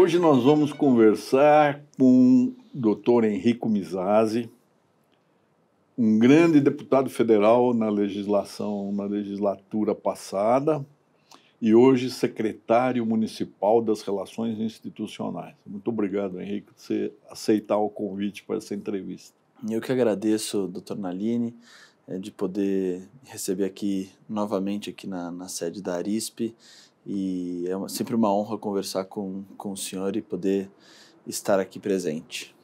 Hoje nós vamos conversar com o doutor Henrico Mizazzi, um grande deputado federal na legislação, na legislatura passada, e hoje secretário municipal das Relações Institucionais. Muito obrigado, Henrique, por você aceitar o convite para essa entrevista. Eu que agradeço, doutor Naline, eh, de poder receber aqui novamente aqui na, na sede da Arispe e é sempre uma honra conversar com, com o senhor e poder estar aqui presente.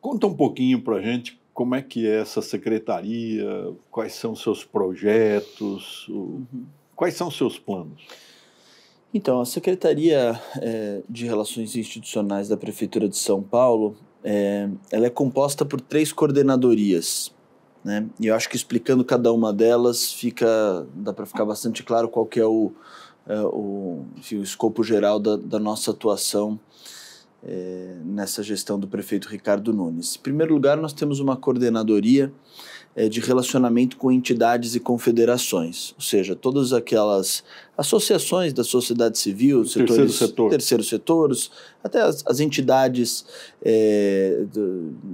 Conta um pouquinho para a gente como é que é essa secretaria, quais são seus projetos, uhum. quais são seus planos? Então, a Secretaria é, de Relações Institucionais da Prefeitura de São Paulo, é, ela é composta por três coordenadorias, né? E eu acho que explicando cada uma delas fica, dá para ficar bastante claro qual que é o, uh, o, enfim, o escopo geral da, da nossa atuação é, nessa gestão do prefeito Ricardo Nunes. Em primeiro lugar, nós temos uma coordenadoria é, de relacionamento com entidades e confederações, ou seja, todas aquelas associações da sociedade civil, setores, terceiro setor. terceiros setores, até as, as entidades é,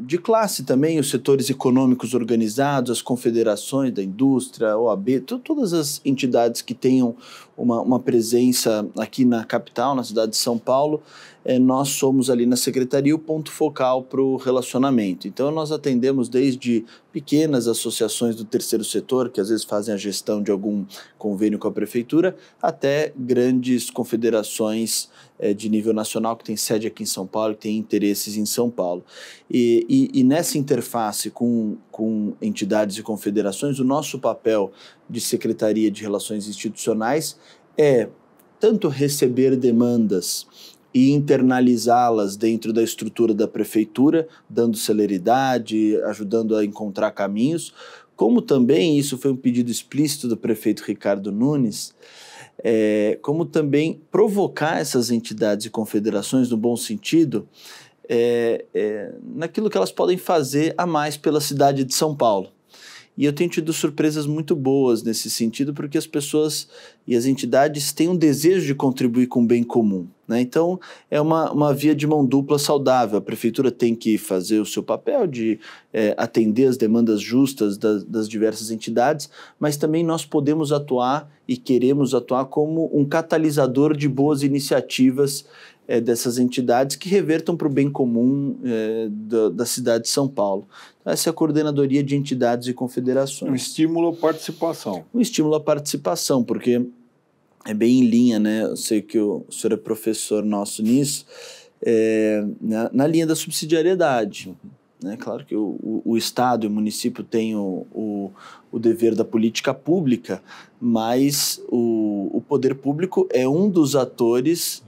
de classe também, os setores econômicos organizados, as confederações da indústria, OAB, todas as entidades que tenham uma, uma presença aqui na capital, na cidade de São Paulo, é, nós somos ali na secretaria o ponto focal para o relacionamento. Então, nós atendemos desde pequenas associações do terceiro setor, que às vezes fazem a gestão de algum convênio com a prefeitura, até grandes confederações é, de nível nacional que tem sede aqui em São Paulo, que tem interesses em São Paulo. E, e, e nessa interface com, com entidades e confederações, o nosso papel de Secretaria de Relações Institucionais é tanto receber demandas e internalizá-las dentro da estrutura da prefeitura, dando celeridade, ajudando a encontrar caminhos, como também, isso foi um pedido explícito do prefeito Ricardo Nunes, é, como também provocar essas entidades e confederações, no bom sentido, é, é, naquilo que elas podem fazer a mais pela cidade de São Paulo. E eu tenho tido surpresas muito boas nesse sentido, porque as pessoas e as entidades têm um desejo de contribuir com o bem comum. Né? Então, é uma, uma via de mão dupla saudável. A prefeitura tem que fazer o seu papel de é, atender as demandas justas das, das diversas entidades, mas também nós podemos atuar e queremos atuar como um catalisador de boas iniciativas é, dessas entidades que revertam para o bem comum é, da, da, cidade de São Paulo. Então, essa é a coordenadoria de entidades e confederações. Um estímulo à participação. Um estímulo à participação, porque é bem em linha, né? Eu sei que o, senhor é professor nosso nisso, é, na, na, linha da subsidiariedade. Né? Claro que o, o, o Estado e o município têm o, o, o, dever da política pública, mas o, o poder público é um dos atores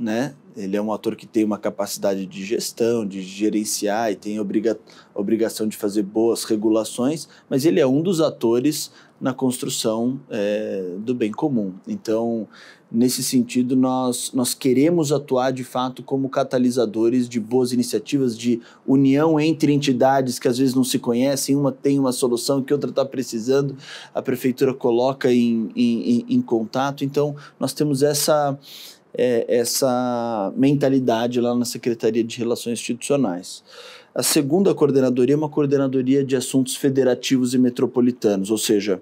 né, ele é um ator que tem uma capacidade de gestão, de gerenciar e tem obriga obrigação de fazer boas regulações, mas ele é um dos atores na construção é, do bem comum. Então, nesse sentido, nós, nós queremos atuar de fato como catalisadores de boas iniciativas, de união entre entidades que às vezes não se conhecem, uma tem uma solução que outra está precisando, a prefeitura coloca em, em, em, em contato. Então, nós temos essa é, essa mentalidade lá na Secretaria de Relações Institucionais. A segunda coordenadoria é uma coordenadoria de assuntos federativos e metropolitanos, ou seja,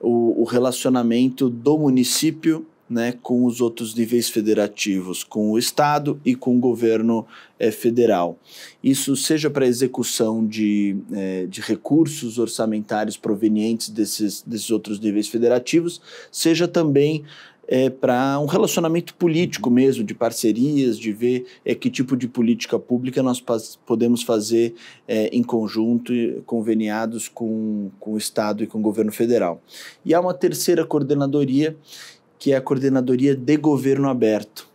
o, o relacionamento do município né, com os outros níveis federativos, com o Estado e com o governo é, federal. Isso seja para execução de, é, de recursos orçamentários provenientes desses, desses outros níveis federativos, seja também é, para um relacionamento político uhum. mesmo, de parcerias, de ver é, que tipo de política pública nós podemos fazer é, em conjunto, conveniados com, com o Estado e com o governo federal. E há uma terceira coordenadoria, que é a Coordenadoria de Governo Aberto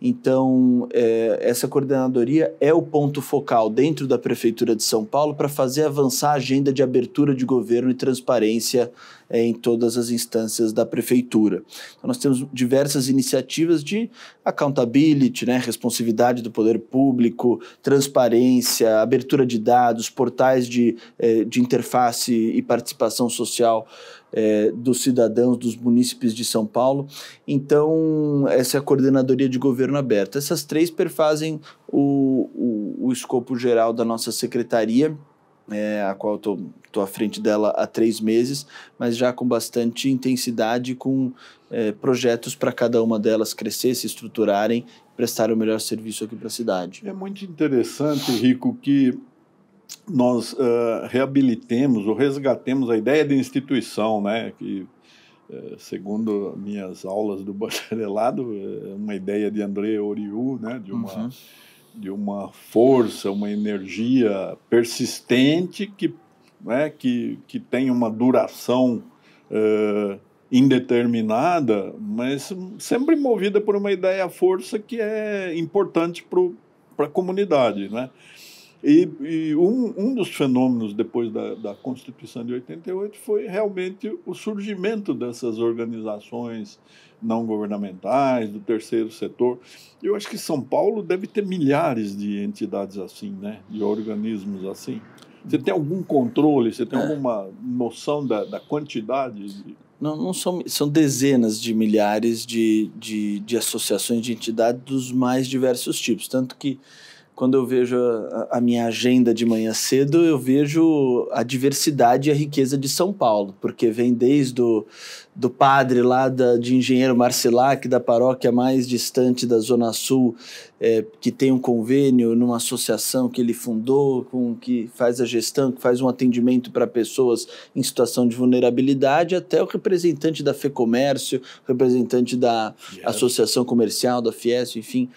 então, é, essa coordenadoria é o ponto focal dentro da Prefeitura de São Paulo para fazer avançar a agenda de abertura de governo e transparência é, em todas as instâncias da Prefeitura. Então, nós temos diversas iniciativas de accountability, né, responsividade do poder público, transparência, abertura de dados, portais de, é, de interface e participação social é, dos cidadãos dos munícipes de São Paulo. Então, essa é a coordenadoria de governo aberto. Essas três perfazem o, o, o escopo geral da nossa secretaria. É, a qual estou à frente dela há três meses, mas já com bastante intensidade, com é, projetos para cada uma delas crescer, se estruturarem, prestar o melhor serviço aqui para a cidade. É muito interessante, Rico, que nós uh, reabilitemos ou resgatemos a ideia de instituição, né? Que, eh, segundo minhas aulas do bacharelado, é uma ideia de André Oriu, né? De uma uhum. de uma força, uma energia persistente que né, que, que tem uma duração uh, indeterminada, mas sempre movida por uma ideia força que é importante para a comunidade. Né? E, e um, um, dos fenômenos depois da, da, Constituição de 88 foi realmente o surgimento dessas organizações não governamentais, do terceiro setor. Eu acho que São Paulo deve ter milhares de entidades assim, né? de organismos assim. Você tem algum controle, você tem é. alguma noção da, da quantidade? De... Não, não são, são dezenas de milhares de, de, de associações, de entidades dos mais diversos tipos. Tanto que quando eu vejo a, a, minha agenda de manhã cedo, eu vejo a diversidade e a riqueza de São Paulo, porque vem desde o do padre lá da, de Engenheiro Marcelac, da paróquia mais distante da Zona Sul, é, que tem um convênio numa associação que ele fundou, com que faz a gestão, que faz um atendimento para pessoas em situação de vulnerabilidade, até o representante da FEComércio, representante da yeah. Associação Comercial, da Fiesp, enfim.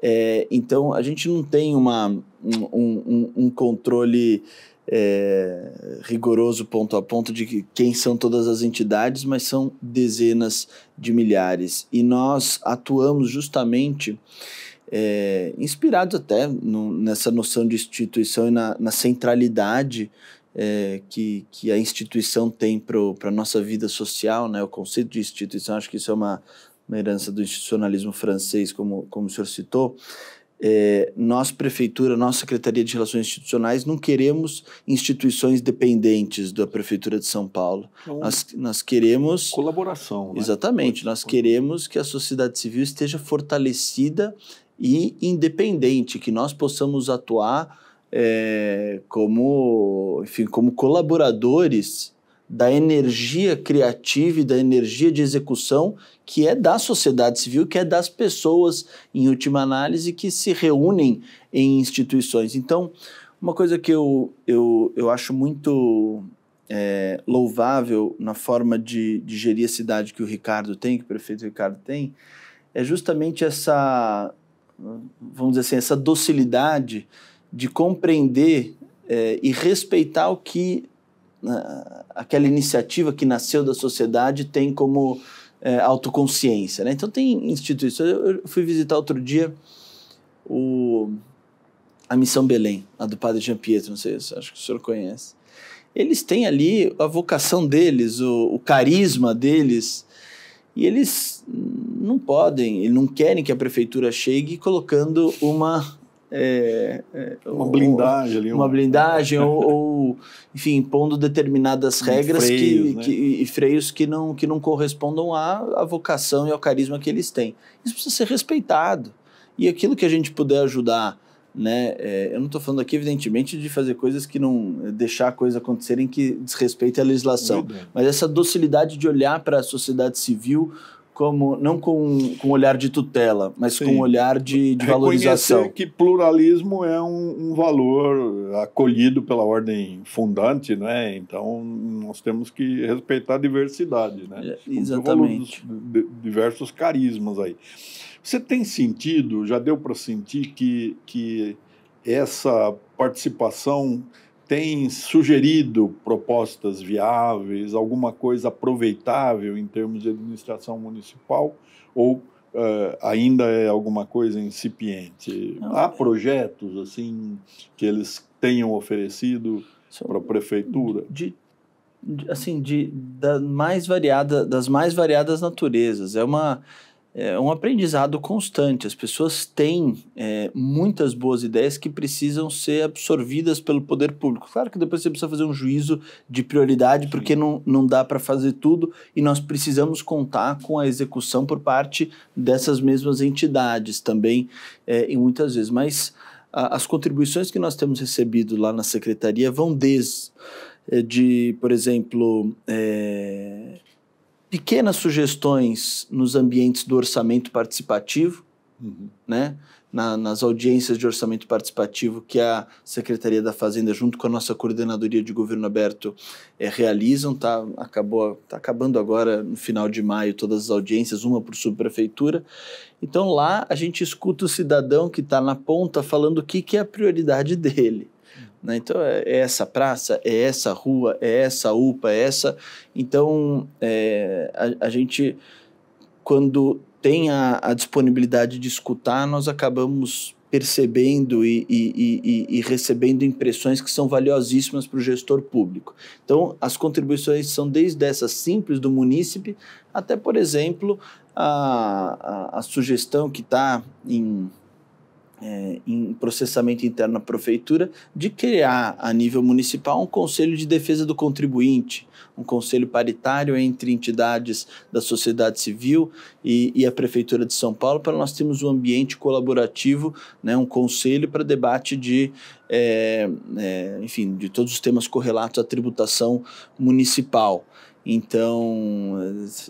É, então, a gente não tem uma, um, um, um controle é, rigoroso ponto a ponto de quem são todas as entidades, mas são dezenas de milhares. E nós atuamos justamente é, inspirados até no, nessa noção de instituição e na, na centralidade é, que, que a instituição tem para a nossa vida social, né? o conceito de instituição, acho que isso é uma, uma herança do institucionalismo francês, como, como o senhor citou, é, nós, prefeitura, nossa Secretaria de Relações Institucionais, não queremos instituições dependentes da Prefeitura de São Paulo. Então, nós, nós queremos. Colaboração. Né? Exatamente, nós queremos que a sociedade civil esteja fortalecida e independente, que nós possamos atuar é, como, enfim, como colaboradores da energia criativa e da energia de execução que é da sociedade civil, que é das pessoas, em última análise, que se reúnem em instituições. Então, uma coisa que eu, eu, eu acho muito é, louvável na forma de, de gerir a cidade que o Ricardo tem, que o prefeito Ricardo tem, é justamente essa, vamos dizer assim, essa docilidade de compreender é, e respeitar o que né, aquela iniciativa que nasceu da sociedade tem como é, autoconsciência. Né? Então, tem instituições. Eu fui visitar outro dia o, a Missão Belém, a do Padre Jean Pietro, não sei se acho que o senhor conhece. Eles têm ali a vocação deles, o, o carisma deles, e eles não podem, não querem que a prefeitura chegue colocando uma é, é, uma ou, blindagem ali. Uma, blindagem, ou, ou, enfim, impondo determinadas regras e freios, que, né? que, e freios que não, que não correspondam à, à vocação e ao carisma que eles têm. Isso precisa ser respeitado. E aquilo que a gente puder ajudar né? É, eu não estou falando aqui, evidentemente, de fazer coisas que não é, deixar coisas acontecerem que desrespeitem a legislação, mas essa docilidade de olhar para a sociedade civil como não com, com olhar de tutela, mas Sim. com olhar de, de valorização. Reconhecer que pluralismo é um, um, valor acolhido pela ordem fundante, né? Então nós temos que respeitar a diversidade, né? É, exatamente. Dos, diversos carismas aí. Você tem sentido, já deu para sentir que, que essa participação tem sugerido propostas viáveis, alguma coisa aproveitável em termos de administração municipal ou Uh, ainda é alguma coisa incipiente. Não, Há é projetos assim que eles tenham oferecido para a prefeitura? De, de, assim, de, da mais variada, das mais variadas naturezas. É uma é um aprendizado constante. As pessoas têm é, muitas boas ideias que precisam ser absorvidas pelo poder público. Claro que depois você precisa fazer um juízo de prioridade, Sim. porque não, não dá para fazer tudo e nós precisamos contar com a execução por parte dessas mesmas entidades também, é, e muitas vezes. Mas a, as contribuições que nós temos recebido lá na secretaria vão desde é, de, por exemplo, é, pequenas sugestões nos ambientes do orçamento participativo, uhum. né? Na, nas audiências de orçamento participativo que a Secretaria da Fazenda, junto com a nossa coordenadoria de governo aberto, é, realizam. Tá, acabou, tá acabando agora, no final de maio, todas as audiências, uma por subprefeitura. Então lá a gente escuta o cidadão que está na ponta falando o que, que é a prioridade dele. Né? Então, é, é essa praça, é essa rua, é essa UPA, é essa. Então, é, a, a, gente, quando tem a, a, disponibilidade de escutar, nós acabamos percebendo e, e, e, e recebendo impressões que são valiosíssimas para o gestor público. Então, as contribuições são desde essas simples do munícipe até, por exemplo, a, a sugestão que está em é, em processamento interno na prefeitura, de criar a nível municipal um conselho de defesa do contribuinte, um conselho paritário entre entidades da sociedade civil e, e a prefeitura de São Paulo, para nós termos um ambiente colaborativo, né, um conselho para debate de, é, é, enfim, de todos os temas correlatos à tributação municipal. Então,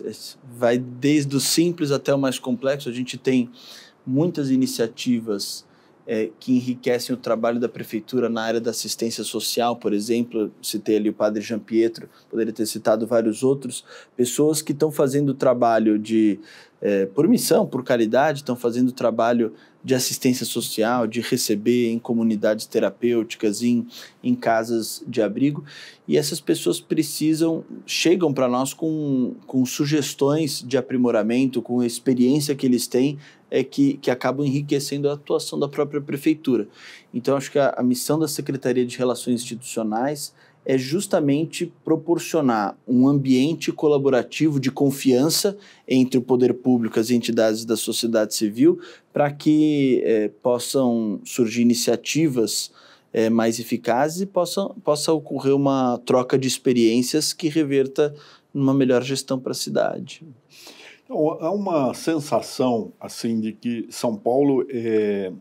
é, é, vai desde o simples até o mais complexo. A gente tem muitas iniciativas é, que enriquecem o trabalho da prefeitura na área da assistência social, por exemplo, citei ali o padre Jean Pietro, poderia ter citado vários outros, pessoas que estão fazendo o trabalho de é, por missão, por caridade, estão fazendo trabalho de assistência social, de receber em comunidades terapêuticas, em, em casas de abrigo. E essas pessoas precisam, chegam para nós com, com sugestões de aprimoramento, com experiência que eles têm, é que, que acabam enriquecendo a atuação da própria prefeitura. Então, acho que a, a missão da Secretaria de Relações Institucionais é justamente proporcionar um ambiente colaborativo de confiança entre o poder público, as entidades da sociedade civil, para que é, possam surgir iniciativas é, mais eficazes e possa, possa ocorrer uma troca de experiências que reverta numa melhor gestão para a cidade. Então, há uma sensação assim de que São Paulo é,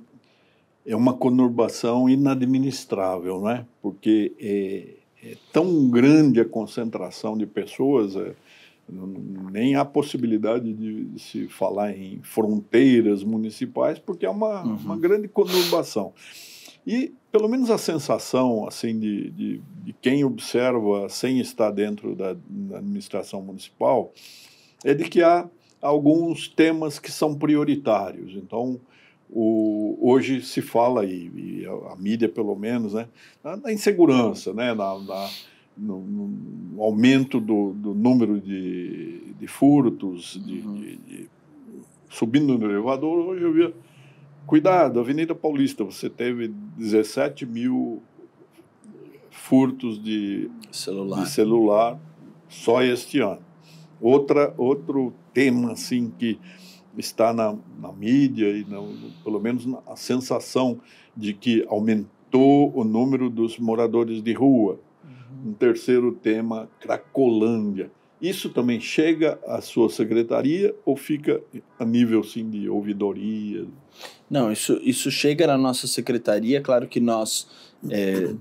é uma conurbação inadministrável, né? Porque é, é tão grande a concentração de pessoas, é, nem há possibilidade de se falar em fronteiras municipais, porque é uma, uhum. uma grande conurbação. E, pelo menos, a sensação assim de, de, de quem observa sem estar dentro da, da administração municipal é de que há alguns temas que são prioritários. Então, o, hoje se fala, e, e a, a, mídia pelo menos, né, na, na insegurança, né, na, na no, no, aumento do, do número de, de furtos, de, uhum. de, de, subindo no elevador. Hoje eu via, cuidado, Avenida Paulista, você teve 17 mil furtos de celular, de celular só este ano. Outra, outro tema assim que está na, na mídia e não pelo menos a sensação de que aumentou o número dos moradores de rua. Uhum. Um terceiro tema, Cracolândia. Isso também chega à sua secretaria ou fica a nível sim de ouvidoria? Não, isso, isso chega na nossa secretaria. Claro que nós é,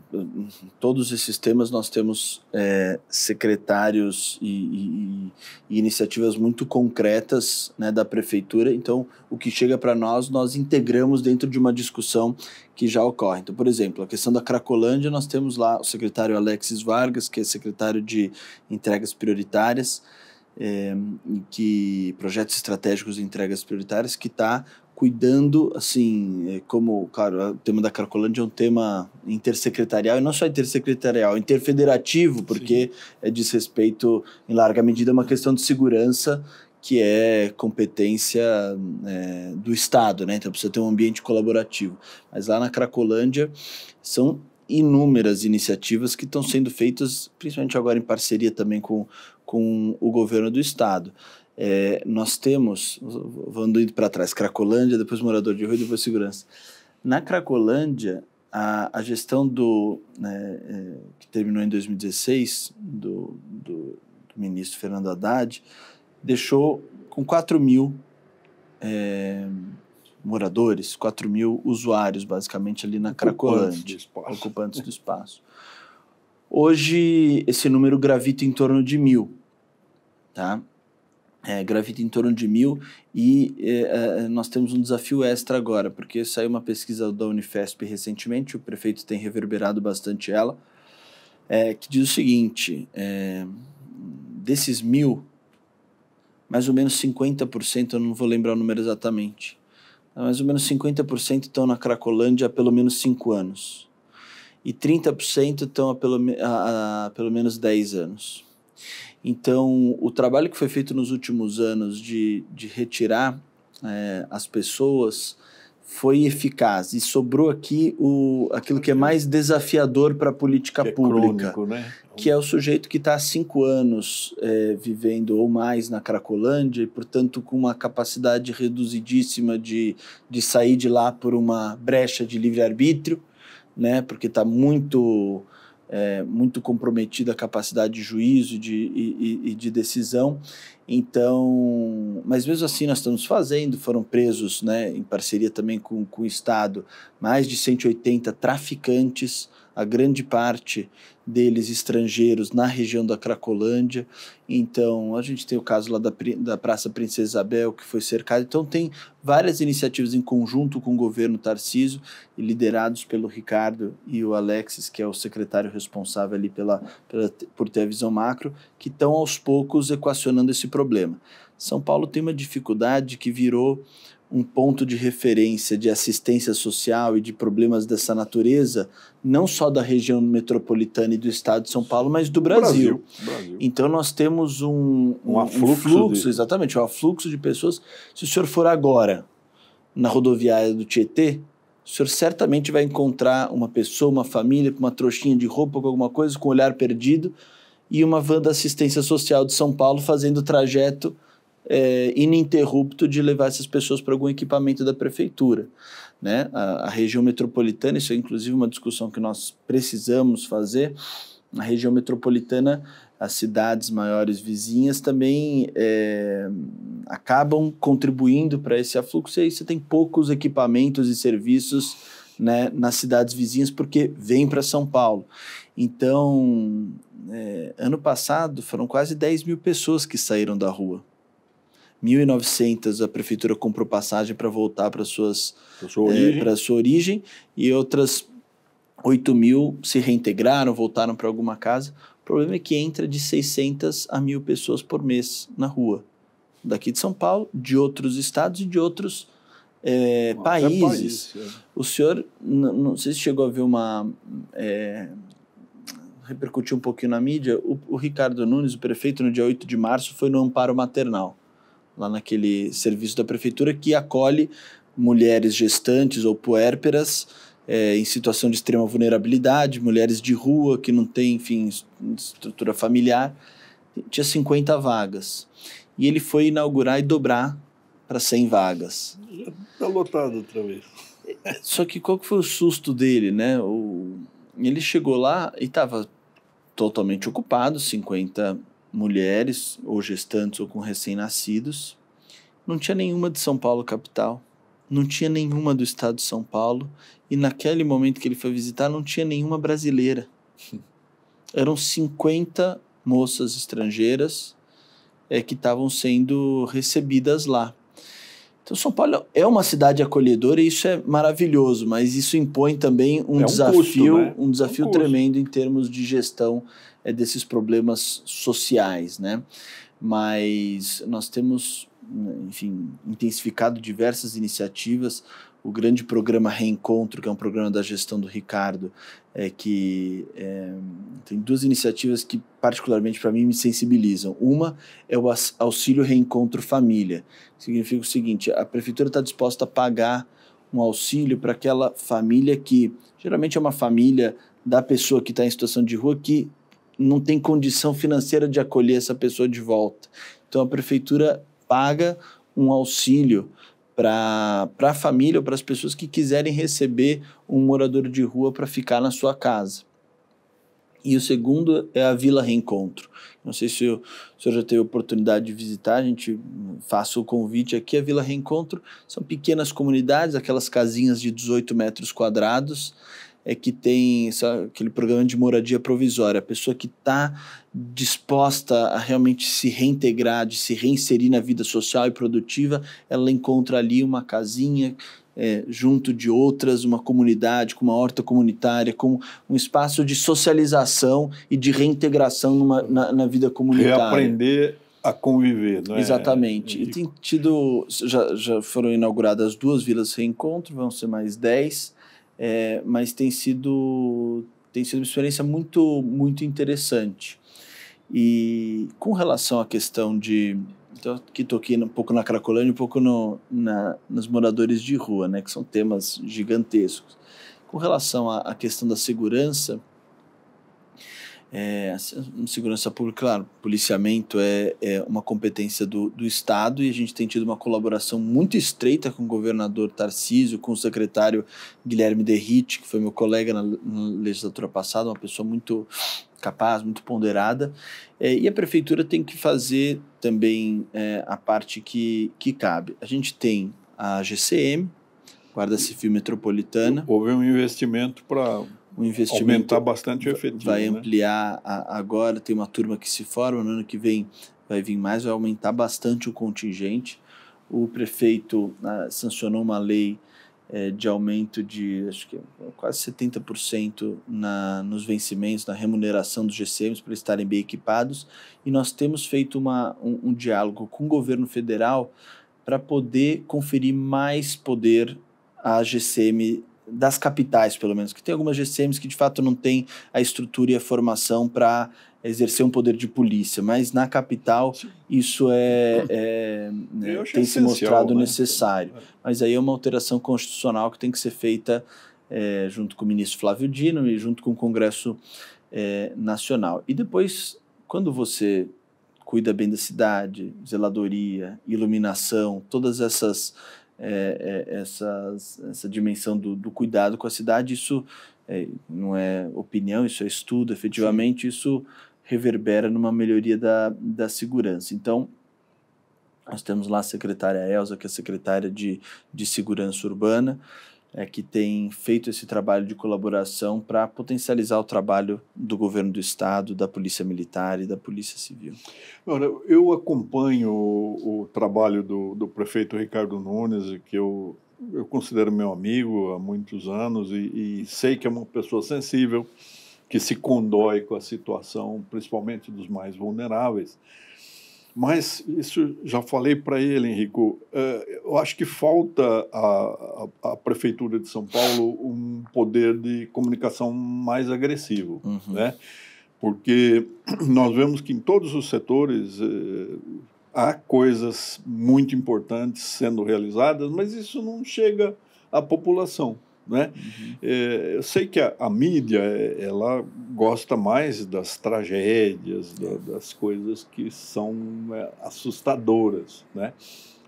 todos esses temas nós temos é, secretários e, e, e, iniciativas muito concretas né, da prefeitura. Então, o que chega para nós, nós integramos dentro de uma discussão que já ocorre. Então, por exemplo, a questão da Cracolândia, nós temos lá o secretário Alexis Vargas, que é secretário de entregas prioritárias. É, que projetos estratégicos de entregas prioritárias que está cuidando, assim, é, como, claro, o tema da Cracolândia é um tema intersecretarial, e não só intersecretarial, interfederativo, porque Sim. é diz respeito, em larga medida, a uma questão de segurança que é competência é, do Estado, né? Então precisa ter um ambiente colaborativo. Mas lá na Cracolândia são inúmeras iniciativas que estão sendo feitas, principalmente agora em parceria também com, com o governo do Estado. É, nós temos, vando indo para trás, Cracolândia, depois morador de rua e depois segurança. Na Cracolândia, a, a gestão do né, é, que terminou em 2016, do, do, do, ministro Fernando Haddad, deixou com 4 mil é, moradores, 4 mil usuários, basicamente, ali na ocupantes Cracolândia, do ocupantes do espaço. Hoje, esse número gravita em torno de mil. Tá? é, em torno de mil e é, é, nós temos um desafio extra agora, porque saiu uma pesquisa da Unifesp recentemente, o prefeito tem reverberado bastante ela, é, que diz o seguinte, é, desses mil, mais ou menos 50%, eu não vou lembrar o número exatamente, tá, mais ou menos 50% estão na Cracolândia há pelo menos 5 anos e 30% estão há pelo, há, há pelo menos 10 anos. Então, o trabalho que foi feito nos últimos anos de, de retirar é, as pessoas foi eficaz e sobrou aqui o, aquilo que é mais desafiador para a política que é pública, crônico, né? que é o sujeito que está há cinco anos é, vivendo ou mais na Cracolândia e, portanto, com uma capacidade reduzidíssima de, de sair de lá por uma brecha de livre-arbítrio, né? porque está muito é, muito comprometida a capacidade de juízo de, e, e, de decisão. Então, mas mesmo assim nós estamos fazendo, foram presos, né, em parceria também com, com o Estado, mais de 180 traficantes, a grande parte deles estrangeiros na região da Cracolândia. Então, a gente tem o caso lá da, da Praça Princesa Isabel, que foi cercada. Então, tem várias iniciativas em conjunto com o governo Tarciso, liderados pelo Ricardo e o Alexis, que é o secretário responsável ali pela, pela por ter a visão macro, que estão aos poucos equacionando esse problema. São Paulo tem uma dificuldade que virou um ponto de referência de assistência social e de problemas dessa natureza, não só da região metropolitana e do estado de São Paulo, mas do Brasil. Brasil, Brasil. Então nós temos um, um, um afluxo, um fluxo, de... exatamente, um afluxo de pessoas. Se o senhor for agora na rodoviária do Tietê, o senhor certamente vai encontrar uma pessoa, uma família, com uma trouxinha de roupa, com alguma coisa, com um olhar perdido, e uma van da assistência social de São Paulo fazendo o trajeto é, ininterrupto de levar essas pessoas para algum equipamento da prefeitura. Né? A, a, região metropolitana, isso é inclusive uma discussão que nós precisamos fazer, na região metropolitana, as cidades maiores vizinhas também é, acabam contribuindo para esse afluxo, e aí você tem poucos equipamentos e serviços né, nas cidades vizinhas, porque vem para São Paulo. Então, é, ano passado foram quase 10 mil pessoas que saíram da rua 1.900 a prefeitura comprou passagem para voltar para suas sua é, para sua origem e outras 8 mil se reintegraram, voltaram para alguma casa. O problema é que entra de 600 a mil pessoas por mês na rua, daqui de São Paulo, de outros estados e de outros é, é países. É o senhor, não sei se chegou a ver uma é, repercutiu um pouquinho na mídia, o, o, Ricardo Nunes, o prefeito, no dia 8 de março, foi no amparo maternal lá naquele serviço da prefeitura que acolhe mulheres gestantes ou puérperas é, em situação de extrema vulnerabilidade, mulheres de rua que não têm, enfim, estrutura familiar. Tinha 50 vagas. E ele foi inaugurar e dobrar para 100 vagas. Está lotado outra vez. Só que qual que foi o susto dele, né? O, ele chegou lá e estava totalmente ocupado, 50 mulheres, ou gestantes, ou com recém-nascidos. Não tinha nenhuma de São Paulo capital, não tinha nenhuma do estado de São Paulo, e naquele momento que ele foi visitar, não tinha nenhuma brasileira. Eram 50 moças estrangeiras é, que estavam sendo recebidas lá. Então, São Paulo é uma cidade acolhedora e isso é maravilhoso, mas isso impõe também um, é um desafio, custo, né? um desafio é um tremendo em termos de gestão é, desses problemas sociais, né? Mas nós temos, enfim, intensificado diversas iniciativas. O grande programa Reencontro, que é um programa da gestão do Ricardo, é que é, tem duas iniciativas que particularmente para mim me sensibilizam. Uma é o auxílio reencontro família. Significa o seguinte: a prefeitura está disposta a pagar um auxílio para aquela família que geralmente é uma família da pessoa que está em situação de rua que não tem condição financeira de acolher essa pessoa de volta. Então a prefeitura paga um auxílio para a família ou para as pessoas que quiserem receber um morador de rua para ficar na sua casa. E o segundo é a Vila Reencontro. Não sei se o senhor já teve oportunidade de visitar, a gente faça o convite aqui. A Vila Reencontro são pequenas comunidades, aquelas casinhas de 18 metros quadrados, é que tem sabe, aquele programa de moradia provisória, a pessoa que está disposta a realmente se reintegrar, de se reinserir na vida social e produtiva, ela encontra ali uma casinha é, junto de outras, uma comunidade, com uma horta comunitária, com um espaço de socialização e de reintegração numa, na, na, vida comunitária. Reaprender a conviver, não é? Exatamente. e tem tido, já, já foram inauguradas duas vilas reencontro, vão ser mais dez é, mas tem sido, tem sido uma experiência muito, muito interessante. E com relação à questão de. Então, que toquei um pouco na Cracolândia, um pouco no, na, nos moradores de rua, né, que são temas gigantescos. Com relação à, à questão da segurança, é, segurança pública, claro, policiamento é, é uma competência do, do, Estado e a gente tem tido uma colaboração muito estreita com o governador Tarcísio, com o secretário Guilherme Derrite, que foi meu colega na, na legislatura passada, uma pessoa muito capaz, muito ponderada. É, e a prefeitura tem que fazer também é, a parte que, que cabe. A gente tem a GCM, Guarda Civil Metropolitana. Houve um investimento para um investimento. Aumentar bastante o efetivo. Vai né? ampliar né? a, agora, tem uma turma que se forma, no ano que vem vai vir mais, vai aumentar bastante o contingente. O prefeito ah, sancionou uma lei eh, de aumento de acho que é quase 70% na, nos vencimentos, na remuneração dos GCMs para estarem bem equipados. E nós temos feito uma, um, um diálogo com o governo federal para poder conferir mais poder à GCM das capitais, pelo menos, que tem algumas GCMs que de fato não tem a estrutura e a formação para exercer um poder de polícia, mas na capital isso é, é né, tem se mostrado né? necessário. É. Mas aí é uma alteração constitucional que tem que ser feita é, junto com o ministro Flávio Dino e junto com o Congresso é, Nacional. E depois, quando você cuida bem da cidade, zeladoria, iluminação, todas essas é, é, essas, essa dimensão do, do, cuidado com a cidade. Isso é, não é opinião, isso é estudo, efetivamente, Sim. isso reverbera numa melhoria da, da segurança. Então, nós temos lá a secretária Elza, que é secretária de, de Segurança Urbana, é, que tem feito esse trabalho de colaboração para potencializar o trabalho do governo do Estado, da Polícia Militar e da Polícia Civil? Olha, eu acompanho o, o trabalho do, do, prefeito Ricardo Nunes, que eu, eu considero meu amigo há muitos anos e, e sei que é uma pessoa sensível, que se condói com a situação, principalmente dos mais vulneráveis. Mas isso já falei para ele, Henrico. É, eu acho que falta à prefeitura de São Paulo um poder de comunicação mais agressivo, uhum. né? Porque nós vemos que em todos os setores é, há coisas muito importantes sendo realizadas, mas isso não chega à população. Né? Uhum. É, eu sei que a, a, mídia é, ela gosta mais das tragédias, da, das coisas que são é, assustadoras, né?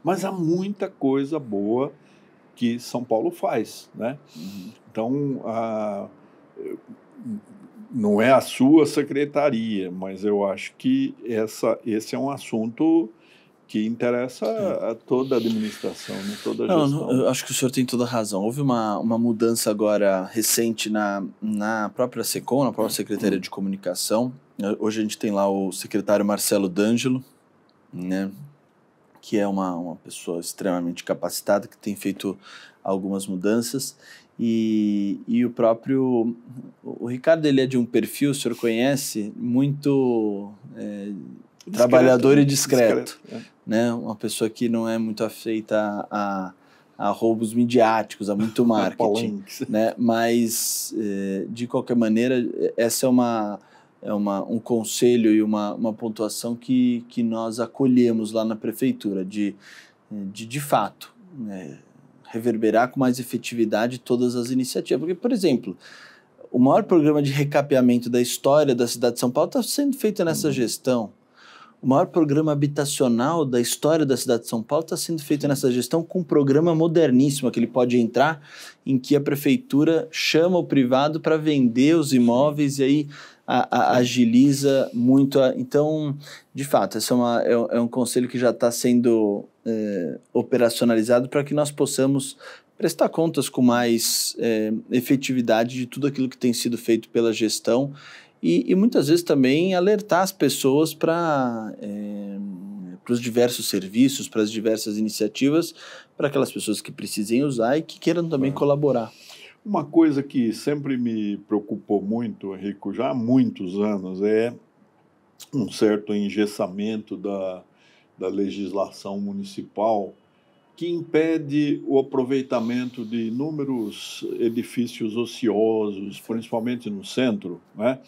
mas há muita coisa boa que São Paulo faz. Né? Uhum. Então, a, não é a sua secretaria, mas eu acho que essa, esse é um assunto que interessa a toda a administração, né? toda a gestão. Não, eu acho que o senhor tem toda a razão. Houve uma, uma mudança agora recente na, na própria SECOM, na própria Secretaria de Comunicação. Hoje a gente tem lá o secretário Marcelo D'Angelo, né? que é uma, uma pessoa extremamente capacitada, que tem feito algumas mudanças. E, e o próprio. O Ricardo ele é de um perfil, o senhor conhece, muito. É, discreto, trabalhador e discreto, discreto é. né? Uma pessoa que não é muito afeita a, a roubos midiáticos, a muito marketing, né? Mas eh, de qualquer maneira, essa é uma é uma, um conselho e uma, uma pontuação que, que nós acolhemos lá na prefeitura, de, de, de fato, né? reverberar com mais efetividade todas as iniciativas. Porque, por exemplo, o maior programa de recapeamento da história da cidade de São Paulo está sendo feito nessa uhum. gestão. O maior programa habitacional da história da cidade de São Paulo está sendo feito nessa gestão com um programa moderníssimo, que ele pode entrar, em que a prefeitura chama o privado para vender os imóveis e aí a, a, agiliza muito. A, então, de fato, esse é, uma, é, é um conselho que já está sendo é, operacionalizado para que nós possamos prestar contas com mais é, efetividade de tudo aquilo que tem sido feito pela gestão e, e muitas vezes também alertar as pessoas para é, eh, os diversos serviços, para as diversas iniciativas, para aquelas pessoas que precisem usar e que queiram também colaborar. Uma coisa que sempre me preocupou muito, Rico, já há muitos anos, é um certo engessamento da, da legislação municipal que impede o aproveitamento de inúmeros edifícios ociosos, principalmente no centro. Né?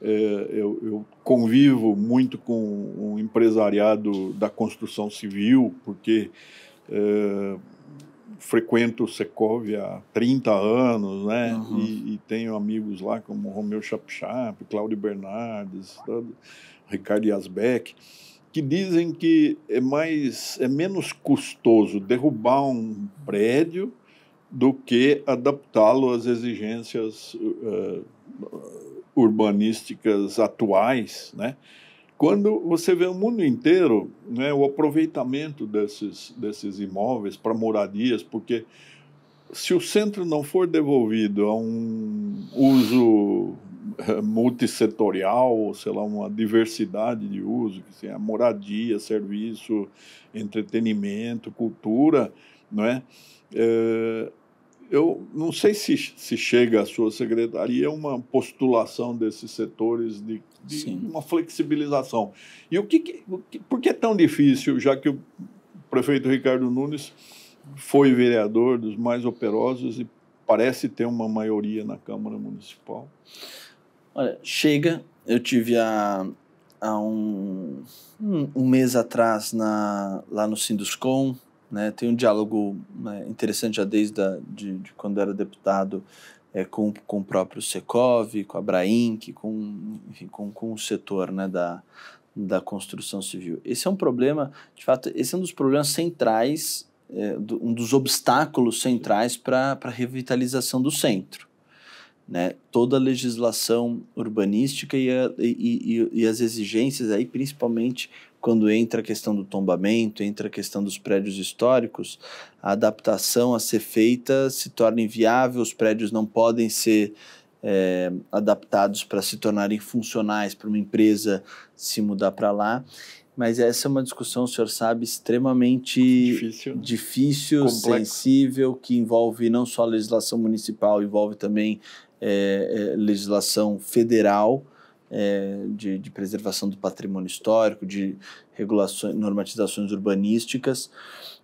É, eu, eu, convivo muito com um empresariado da construção civil, porque é, frequento Secovia há 30 anos, né? Uhum. E, e, tenho amigos lá como Romeu Chapchap, Cláudio Bernardes, Ricardo Yasbeck que dizem que é mais é menos custoso derrubar um prédio do que adaptá-lo às exigências uh, urbanísticas atuais, né? Quando você vê o mundo inteiro, né, o aproveitamento desses desses imóveis para moradias, porque se o centro não for devolvido a um uso multissetorial, sei lá, uma diversidade de uso, que seja moradia, serviço, entretenimento, cultura, não é? é eu não sei se, se chega à sua secretaria uma postulação desses setores de, de uma flexibilização. E o que, que, por que é tão difícil, já que o prefeito Ricardo Nunes foi vereador dos mais operosos e parece ter uma maioria na Câmara Municipal? Olha, chega, eu tive a, um, um, mês atrás na, lá no Sinduscom, né, tem um diálogo né, interessante já desde a, de, de quando era deputado é, com, com o próprio Secov, com a Brainc, com, com, com o setor né, da, da construção civil. Esse é um problema, de fato, esse é um dos problemas centrais, é, do, um dos obstáculos centrais para a revitalização do centro né, toda a legislação urbanística e, a, e, e, e, as exigências aí, principalmente quando entra a questão do tombamento, entra a questão dos prédios históricos, a adaptação a ser feita se torna inviável, os prédios não podem ser é, adaptados para se tornarem funcionais para uma empresa se mudar para lá. Mas essa é uma discussão, o senhor sabe, extremamente difícil, né? difícil sensível, que envolve não só a legislação municipal, envolve também é, é, legislação federal é, de, de, preservação do patrimônio histórico, de regulações, normatizações urbanísticas,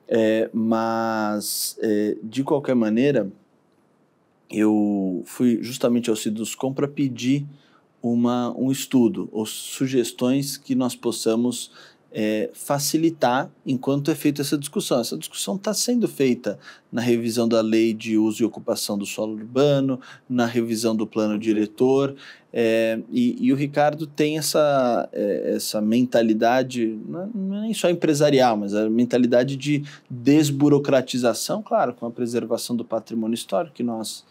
é, mas de qualquer maneira eu fui justamente ao Ciduscom para pedir uma, um estudo ou sugestões que nós possamos é, facilitar enquanto é feita essa discussão. Essa discussão está sendo feita na revisão da lei de uso e ocupação do solo urbano, na revisão do plano diretor, é, e, e, o Ricardo tem essa, é, essa mentalidade, é, não é nem só empresarial, mas a mentalidade de desburocratização, claro, com a preservação do patrimônio histórico, que nós,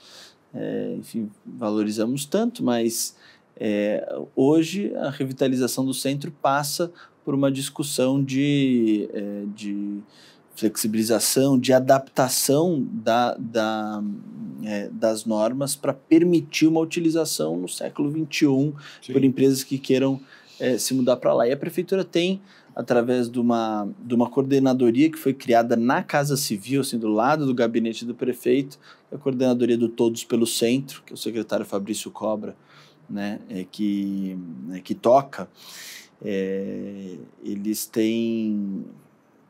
é, enfim, valorizamos tanto, mas é, hoje a revitalização do centro passa por uma discussão de, é, de flexibilização, de adaptação da, da, é, das normas para permitir uma utilização no século XXI Sim. por empresas que queiram é, se mudar para lá. E a prefeitura tem, através de uma, de uma coordenadoria que foi criada na Casa Civil, assim, do lado do gabinete do prefeito, é a coordenadoria do Todos pelo Centro, que é o secretário Fabrício Cobra, né, é, que, é que toca é, eles têm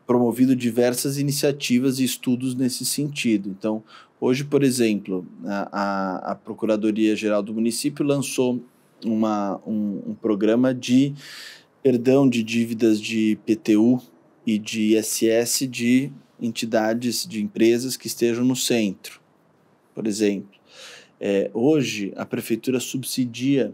promovido diversas iniciativas e estudos nesse sentido. Então, hoje, por exemplo, a, a Procuradoria-Geral do Município lançou uma, um, um programa de perdão de dívidas de PTU e de ISS de entidades, de empresas que estejam no centro, por exemplo. É, hoje, a prefeitura subsidia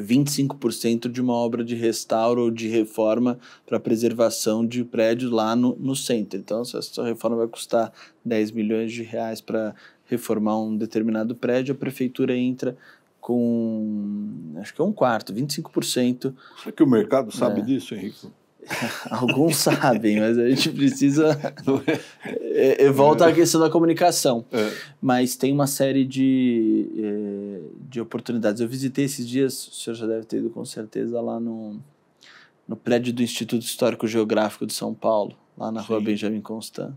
25% de uma obra de restauro ou de reforma para preservação de prédio lá no, no centro. Então, se essa reforma vai custar 10 milhões de reais para reformar um determinado prédio, a prefeitura entra com, acho que é um quarto, 25%. Será é que o mercado sabe é. disso, Henrique? Alguns sabem, mas a gente precisa. É, é, volta à questão da comunicação. É. Mas tem uma série de, é, de oportunidades. Eu visitei esses dias, o senhor já deve ter ido com certeza, lá no, no prédio do Instituto Histórico Geográfico de São Paulo, lá na Sim. rua Benjamin Constant.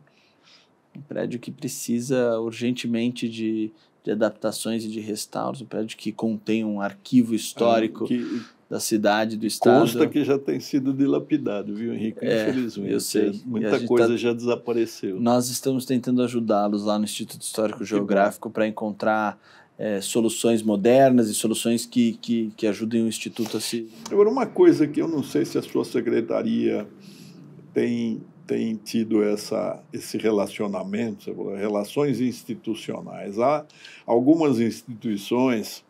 Um prédio que precisa urgentemente de, de adaptações e de restauros, um prédio que contém um arquivo histórico. É, que da cidade, do estado. Consta que já tem sido dilapidado, viu, Henrique? É, Eu sei. Muita coisa tá... já desapareceu. Nós estamos tentando ajudá-los lá no Instituto Histórico Geográfico para encontrar é, soluções modernas e soluções que, que, que ajudem o Instituto a se. Agora, uma coisa que eu não sei se a sua secretaria tem, tem tido essa, esse relacionamento, relações institucionais. Há algumas instituições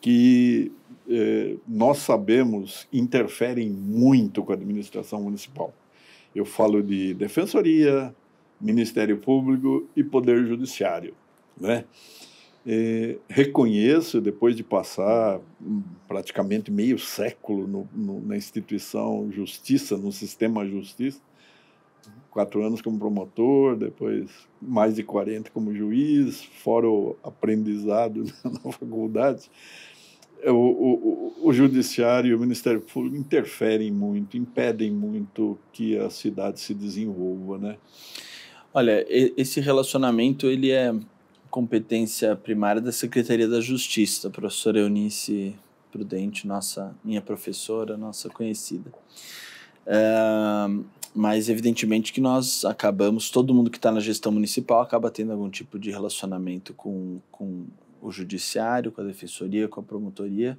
que eh, nós sabemos, interferem muito com a administração municipal. Eu falo de defensoria, Ministério Público e Poder Judiciário. Né? Eh, reconheço, depois de passar praticamente meio século no, no, na instituição Justiça, no sistema Justiça, quatro anos como promotor, depois mais de 40 como juiz, fora o aprendizado na faculdade, é, o, o, o, judiciário e o Ministério Público interferem muito, impedem muito que a cidade se desenvolva, né? Olha, esse relacionamento ele é competência primária da Secretaria da Justiça, professora Eunice Prudente, nossa minha professora, nossa conhecida. É, mas evidentemente que nós acabamos, todo mundo que está na gestão municipal acaba tendo algum tipo de relacionamento com, com o judiciário, com a defensoria, com a promotoria,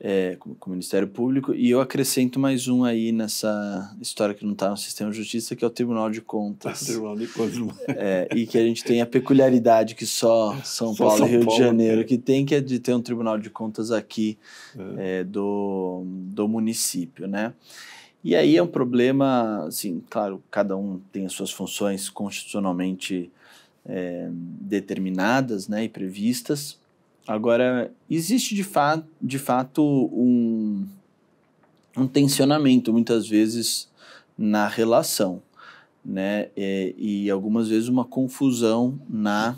é, com, com, o Ministério Público. E eu acrescento mais um aí nessa história que não está no sistema de justiça, que é o Tribunal de Contas. O Tribunal de Contas. É, e que a gente tem a peculiaridade que só São só Paulo e Rio Paulo, de Janeiro é. que tem, que é de ter um Tribunal de Contas aqui é. É, do, do município, né? E aí é um problema, assim, claro, cada um tem as suas funções constitucionalmente é, determinadas né, e previstas. Agora, existe de, fa de fato um, um tensionamento, muitas vezes, na relação, né? É, e algumas vezes uma confusão na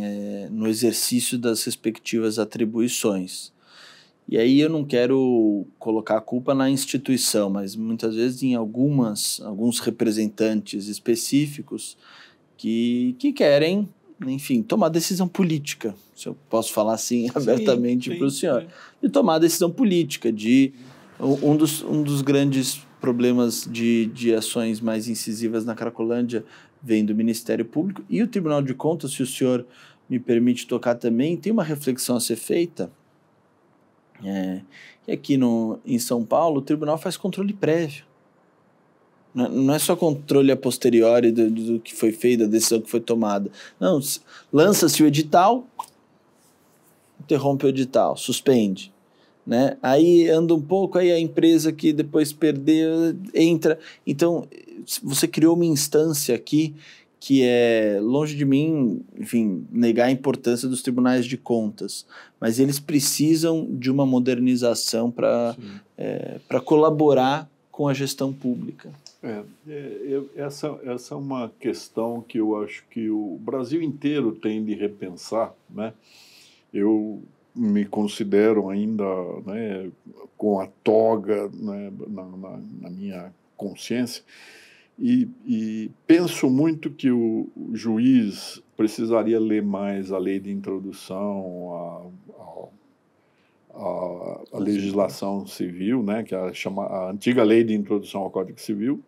é, no exercício das respectivas atribuições. E aí eu não quero colocar a culpa na instituição, mas muitas vezes em algumas alguns representantes específicos que, que querem, enfim, tomar decisão política, se eu posso falar assim abertamente para o senhor, sim. de tomar decisão política, de um dos, um dos grandes problemas de, de ações mais incisivas na Cracolândia vem do Ministério Público e o Tribunal de Contas, se o senhor me permite tocar também, tem uma reflexão a ser feita. É, e aqui no, em São Paulo, o tribunal faz controle prévio. Não é só controle a posteriori do, do que foi feito, da decisão que foi tomada. Não, lança-se o edital, interrompe o edital, suspende. Né? Aí anda um pouco, aí a empresa que depois perdeu entra. Então, você criou uma instância aqui que é longe de mim, enfim, negar a importância dos tribunais de contas, mas eles precisam de uma modernização para é, eh, para colaborar com a gestão pública. É, é, essa, essa é uma questão que eu acho que o Brasil inteiro tem de repensar. Né? Eu me considero ainda né, com a toga né, na, na, na, minha consciência e, e penso muito que o, o juiz precisaria ler mais a lei de introdução, a, a a, a legislação civil, né, que é a, chama, a antiga lei de introdução ao Código Civil,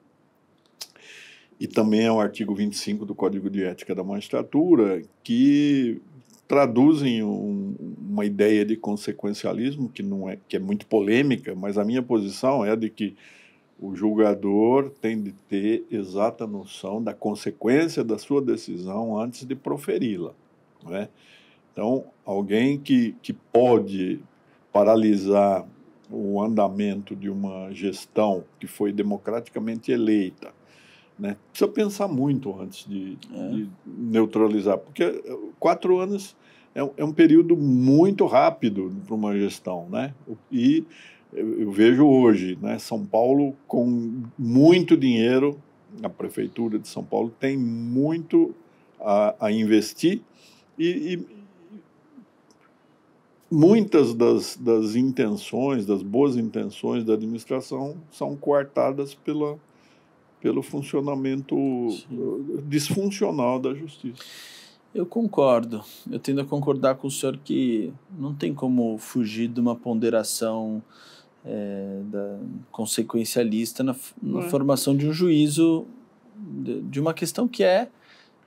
e também ao é artigo 25 do Código de Ética da Magistratura, que traduzem um, uma ideia de consequencialismo que não é que é muito polêmica, mas a minha posição é de que o julgador tem de ter exata noção da consequência da sua decisão antes de proferi-la. Né? Então, alguém que, que pode paralisar o andamento de uma gestão que foi democraticamente eleita. Né? Precisa pensar muito antes de, é. de neutralizar, porque eh, quatro anos é, é, um período muito rápido para uma gestão. Né? E eu vejo hoje né, São Paulo com muito dinheiro, a Prefeitura de São Paulo tem muito a, a investir e, e muitas das, das intenções, das boas intenções da administração são coartadas pela, pelo funcionamento Sim. Uh, disfuncional da justiça. Eu concordo. Eu tendo a concordar com o senhor que não tem como fugir de uma ponderação é, da consequencialista na, na é. formação de um juízo de, de uma questão que é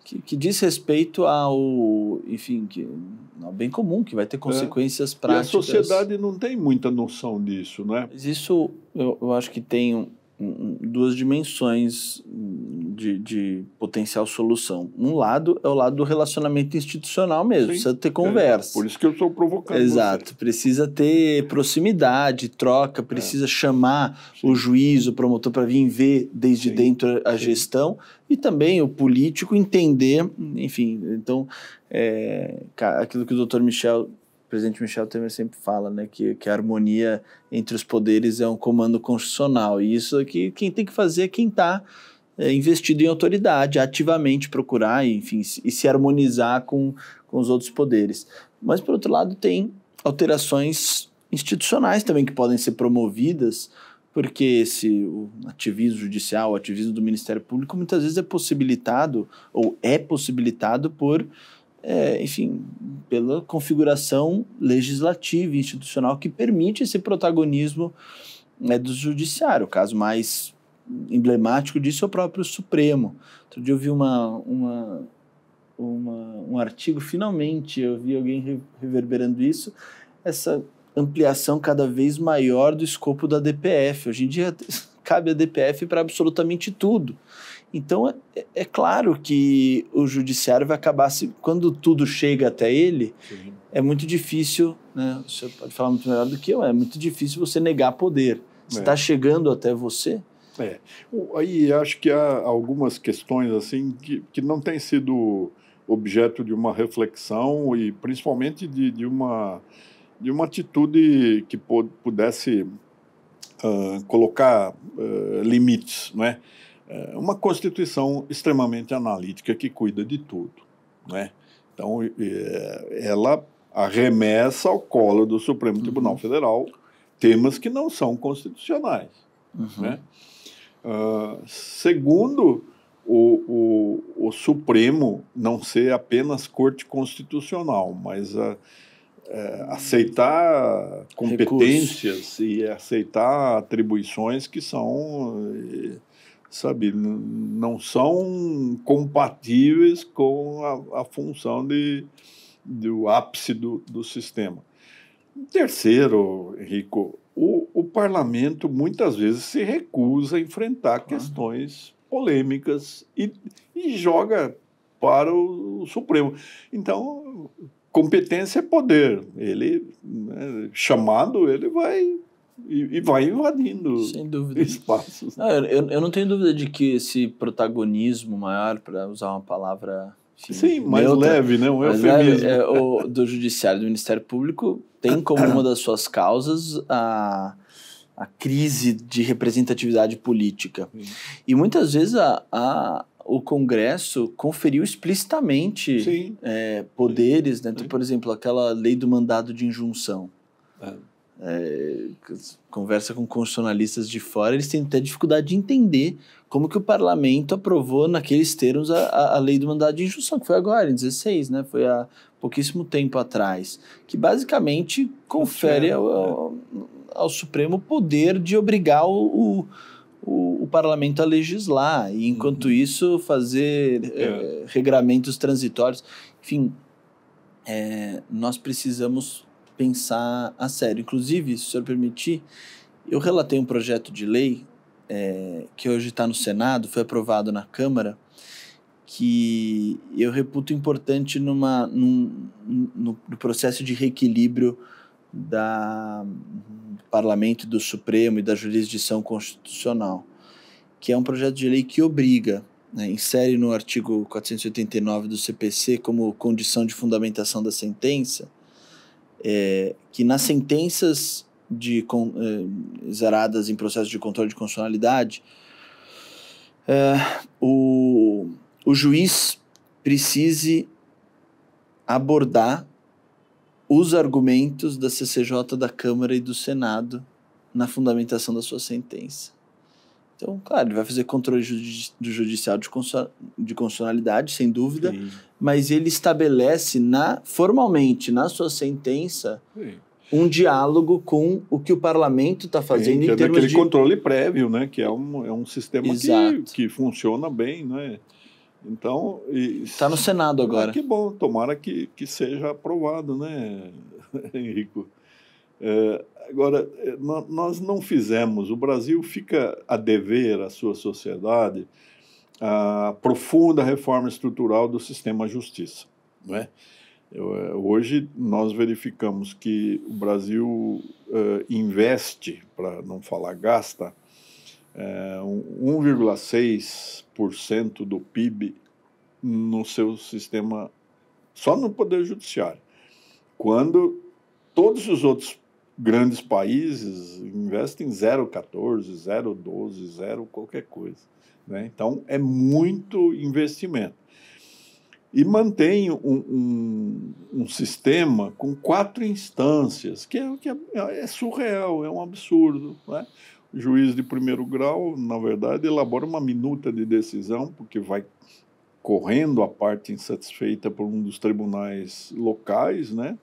que, que diz respeito ao, enfim, que, ao bem comum, que vai ter é. consequências é. práticas. E a sociedade não tem muita noção disso, né? Mas isso eu, eu acho que tem duas dimensões de, de, potencial solução. Um lado é o lado do relacionamento institucional mesmo, Sim. precisa ter é, conversa. É, por isso que eu estou provocando. Exato, você. precisa ter proximidade, troca, é. precisa é. chamar Sim. o juiz, o promotor para vir ver desde Sim. dentro a gestão e também o político entender, enfim, então é, aquilo que o doutor Michel presidente Michel Temer sempre fala, né, que, que a harmonia entre os poderes é um comando constitucional. E isso aqui, quem tem que fazer é quem está é, investido em autoridade, ativamente procurar, enfim, se, e se harmonizar com, com os outros poderes. Mas, por outro lado, tem alterações institucionais também que podem ser promovidas, porque esse o ativismo judicial, o ativismo do Ministério Público, muitas vezes é possibilitado, ou é possibilitado por é, enfim, pela configuração legislativa e institucional que permite esse protagonismo né, do judiciário. O caso mais emblemático disso é o próprio Supremo. Outro dia eu vi uma, uma, uma um artigo, finalmente eu vi alguém reverberando isso, essa ampliação cada vez maior do escopo da DPF. Hoje em dia cabe a DPF para absolutamente tudo. Então, é, é, claro que o judiciário vai acabar, se, quando tudo chega até ele, Sim. é muito difícil, né? você pode falar muito melhor do que eu, é muito difícil você negar poder. Se está é. Tá chegando até você... É. Aí acho que há algumas questões assim que, que não têm sido objeto de uma reflexão e principalmente de, de, uma, de uma atitude que pudesse uh, colocar uh, limites, não é? é uma Constituição extremamente analítica que cuida de tudo. Né? Então, ela arremessa ao colo do Supremo uhum. Tribunal Federal temas que não são constitucionais. Uhum. Né? Uh, segundo, o, o, o, Supremo não ser apenas corte constitucional, mas a, a é, aceitar competências e aceitar atribuições que são eh, sabe, não são compatíveis com a, a função de, do ápice do, do sistema. Terceiro, Henrico, o, o parlamento muitas vezes se recusa a enfrentar claro. Ah. questões polêmicas e, e joga para o, o Supremo. Então, competência é poder. Ele, né, chamado, ele vai e, e vai invadindo Sem dúvida. espaços. Não, eu, eu não tenho dúvida de que esse protagonismo maior, para usar uma palavra Sim, Sim, mais neutra, leve, né? Um eufemismo. É, o, do Judiciário do Ministério Público tem como uma das suas causas a, a crise de representatividade política. Sim. E muitas vezes a, a, o Congresso conferiu explicitamente é, poderes, né? Então, por exemplo, aquela lei do mandado de injunção. É é, conversa com constitucionalistas de fora, eles têm até dificuldade de entender como que o parlamento aprovou naqueles termos a, a, a lei do mandado de injunção, que foi agora, em 16, né? Foi há pouquíssimo tempo atrás, que basicamente confere ao, ao, ao Supremo o poder de obrigar o, o, o, parlamento a legislar, e enquanto uhum. isso fazer é. É, regramentos transitórios. Enfim, é, nós precisamos pensar a sério. Inclusive, se o senhor permitir, eu relatei um projeto de lei é, que hoje está no Senado, foi aprovado na Câmara, que eu reputo importante numa, num, no, no processo de reequilíbrio da, do Parlamento, do Supremo e da jurisdição constitucional, que é um projeto de lei que obriga né, insere no artigo 489 do CPC como condição de fundamentação da sentença é, que nas sentenças de com, é, zeradas em processo de controle de constitucionalidade, é, o, o juiz precise abordar os argumentos da CCJ da Câmara e do Senado na fundamentação da sua sentença. Então, claro, ele vai fazer controle do judicial de constitucionalidade, sem dúvida, Sim mas ele estabelece na formalmente na sua sentença Sim. um diálogo com o que o parlamento está fazendo Sim, que em é termos daquele de... controle prévio, né? Que é um, é um sistema que, que funciona bem, né? Então está no Senado agora. Ah, que bom, tomara que, que seja aprovado, né, Henrico? É, agora é, nós não fizemos. O Brasil fica a dever à sua sociedade a profunda reforma estrutural do sistema justiça. Não é? Eh, hoje nós verificamos que o Brasil uh, investe, para não falar gasta, uh, eh, 1,6% do PIB no seu sistema, só no Poder Judiciário, quando todos os outros grandes países investem 0,14, 0,12, 0 qualquer coisa. Né? Então, é muito investimento. E mantém um, um, um sistema com quatro instâncias, que, é, que é, é surreal, é um absurdo. Né? O juiz de primeiro grau, na verdade, elabora uma minuta de decisão, porque vai correndo a parte insatisfeita por um dos tribunais locais, né?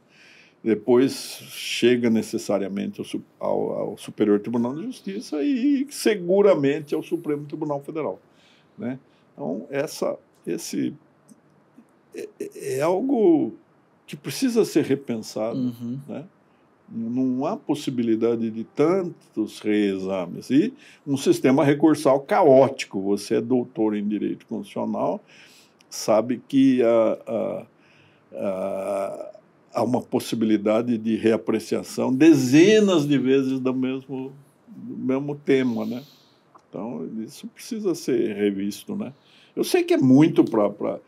depois chega necessariamente ao, ao, Superior Tribunal de Justiça e seguramente ao Supremo Tribunal Federal. Né? Então, essa, esse é, é, é algo que precisa ser repensado. Uhum. Né? Não há possibilidade de tantos reexames. E um sistema recursal caótico. Você é doutor em direito constitucional, sabe que a, a, a há uma possibilidade de reapreciação dezenas de vezes do mesmo, do mesmo tema, né? Então, isso precisa ser revisto, né? Eu sei que é muito para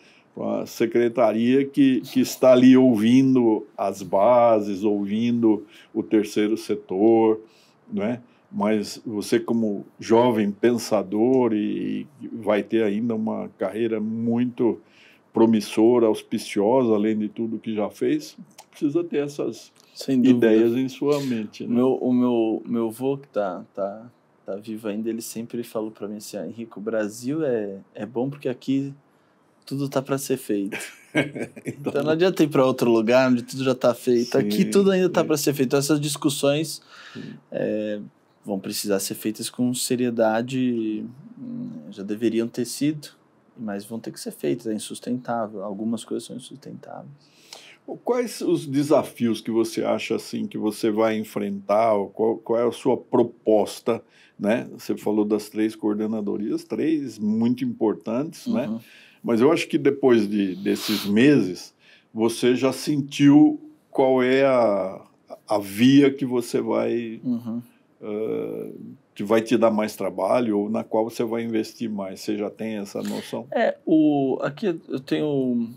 a secretaria que, que está ali ouvindo as bases, ouvindo o terceiro setor, né? mas você como jovem pensador e, e vai ter ainda uma carreira muito promissora, auspiciosa, além de tudo que já fez, precisa ter essas ideias em sua mente. Né? Meu, o meu, meu avô, que está tá, tá vivo ainda, ele sempre falou para mim assim, ah, Henrique, o Brasil é, é bom porque aqui tudo tá para ser feito. então, então, não adianta ir para outro lugar onde tudo já está feito. Sim, aqui tudo ainda está para ser feito. Então, essas discussões é, vão precisar ser feitas com seriedade, hum, já deveriam ter sido mas vão ter que ser feitas, é insustentável, algumas coisas são insustentáveis. Quais os desafios que você acha assim que você vai enfrentar? Qual, qual, é a sua proposta? Né? Você falou das três coordenadorias, três muito importantes, né? uhum. né? Mas eu acho que depois de, desses meses você já sentiu qual é a, a via que você vai uhum. uh, que vai te dar mais trabalho ou na qual você vai investir mais? Você já tem essa noção? É, o, aqui eu tenho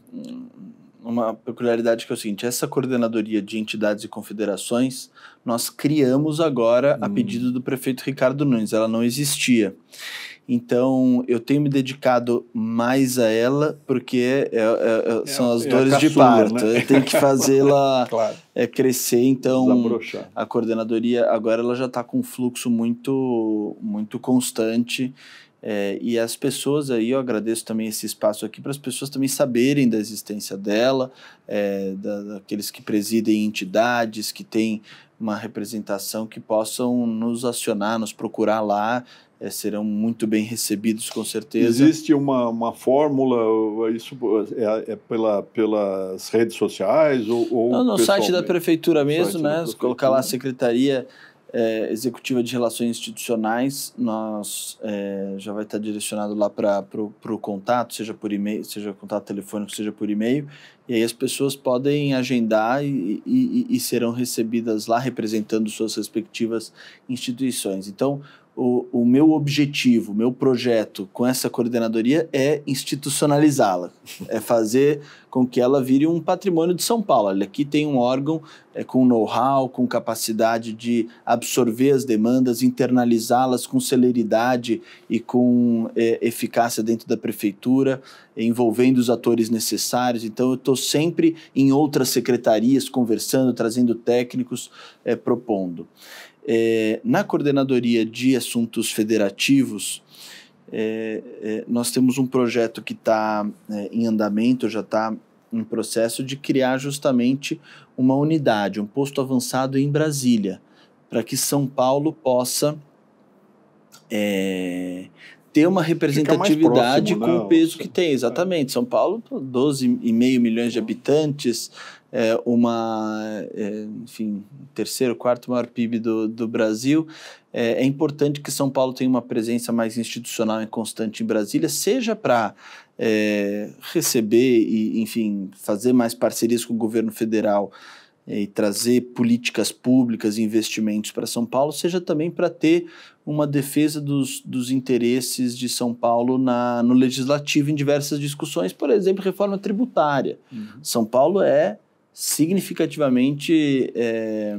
uma peculiaridade que é o seguinte: essa coordenadoria de entidades e confederações nós criamos agora hum. a pedido do prefeito Ricardo Nunes, ela não existia. Então, eu tenho me dedicado mais a ela, porque é, é, é, é, é são as é dores caçula, de parto. Né? Eu tenho que fazê-la claro. crescer. Então, a coordenadoria agora ela já está com um fluxo muito, muito constante. e as pessoas aí, eu agradeço também esse espaço aqui para as pessoas também saberem da existência dela, da, daqueles que presidem entidades, que têm uma representação, que possam nos acionar, nos procurar lá é, serão muito bem recebidos, com certeza. Existe uma, uma fórmula, isso é, é pela, pelas redes sociais? Ou, ou Não, no site da prefeitura mesmo, né? Prefeitura. Colocar lá a Secretaria é, Executiva de Relações Institucionais, nós é, já vai estar direcionado lá para o contato, seja por e-mail, seja contato telefônico, seja por e-mail, e aí as pessoas podem agendar e, e, e serão recebidas lá representando suas respectivas instituições. Então, o, o meu objetivo, meu projeto com essa coordenadoria é institucionalizá-la, é fazer com que ela vire um patrimônio de São Paulo. Olha, aqui tem um órgão é, com know-how, com capacidade de absorver as demandas, internalizá-las com celeridade e com é, eficácia dentro da prefeitura, envolvendo os atores necessários. Então, eu estou sempre em outras secretarias conversando, trazendo técnicos, é, propondo. É, na coordenadoria de assuntos federativos, é, é, nós temos um projeto que está é, em andamento, já está em processo de criar justamente uma unidade, um posto avançado em Brasília, para que São Paulo possa é, ter uma representatividade próximo, com o né, peso que tem, exatamente. É. São Paulo, 12,5 milhões de uhum. habitantes, é, uma, é, enfim, terceiro, quarto maior PIB do, do Brasil. É, é, importante que São Paulo tenha uma presença mais institucional e constante em Brasília, seja para é, receber e, enfim, fazer mais parcerias com o governo federal é, e trazer políticas públicas e investimentos para São Paulo, seja também para ter uma defesa dos, dos interesses de São Paulo na, no legislativo em diversas discussões, por exemplo, reforma tributária. Uhum. São Paulo é significativamente é,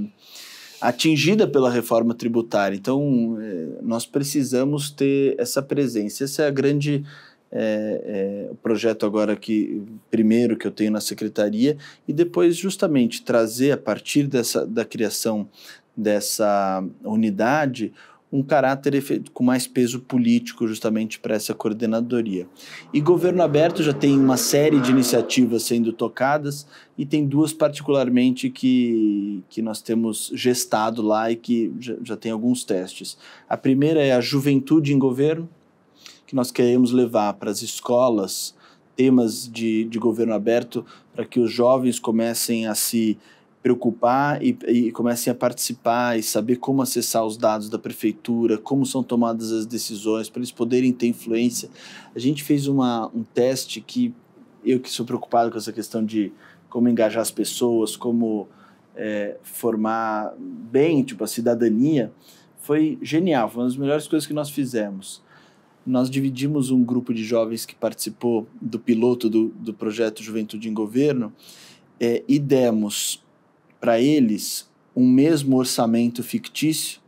atingida pela reforma tributária. Então, é, nós precisamos ter essa presença. Esse é a grande é, é, o projeto agora que primeiro que eu tenho na secretaria e depois justamente trazer a partir dessa da criação dessa unidade um caráter com mais peso político justamente para essa coordenadoria. E governo aberto já tem uma série de iniciativas sendo tocadas e tem duas particularmente que, que nós temos gestado lá e que já, já tem alguns testes. A primeira é a juventude em governo, que nós queremos levar para as escolas temas de, de governo aberto para que os jovens comecem a se preocupar e, e comecem a participar e saber como acessar os dados da prefeitura, como são tomadas as decisões, para eles poderem ter influência. A gente fez uma, um teste que eu que sou preocupado com essa questão de como engajar as pessoas, como é, formar bem tipo a cidadania, foi genial, foi uma das melhores coisas que nós fizemos. Nós dividimos um grupo de jovens que participou do piloto do, do projeto Juventude em Governo é, e demos para eles um mesmo orçamento fictício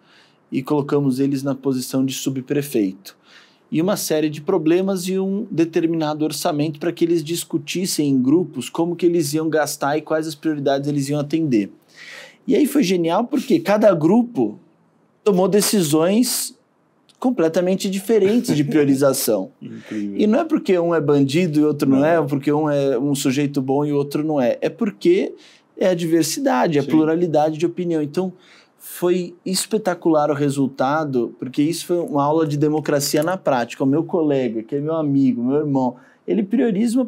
e colocamos eles na posição de subprefeito. E uma série de problemas e um determinado orçamento para que eles discutissem em grupos como que eles iam gastar e quais as prioridades eles iam atender. E aí foi genial porque cada grupo tomou decisões completamente diferentes de priorização. e não é porque um é bandido e outro não, não é, ou porque um é um sujeito bom e o outro não é. É porque é a diversidade, é a pluralidade de opinião. Então, foi espetacular o resultado, porque isso foi uma aula de democracia na prática. O meu colega, que é meu amigo, meu irmão, ele prioriza